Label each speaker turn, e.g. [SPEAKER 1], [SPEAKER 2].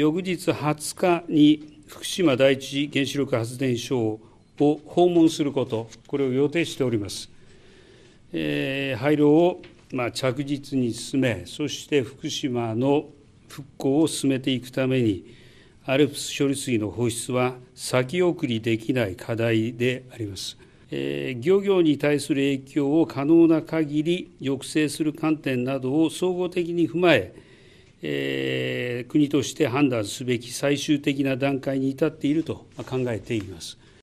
[SPEAKER 1] 翌日20日に福島第一原子力発電所を訪問すること、これを予定しております。えー、廃炉をま着実に進め、そして福島の復興を進めていくために、ALPS 処理水の放出は先送りできない課題であります。えー、漁業に対する影響を可能な限り抑制する観点などを総合的に踏まえ、国として判断すべき最終的な段階に至っていると考えています。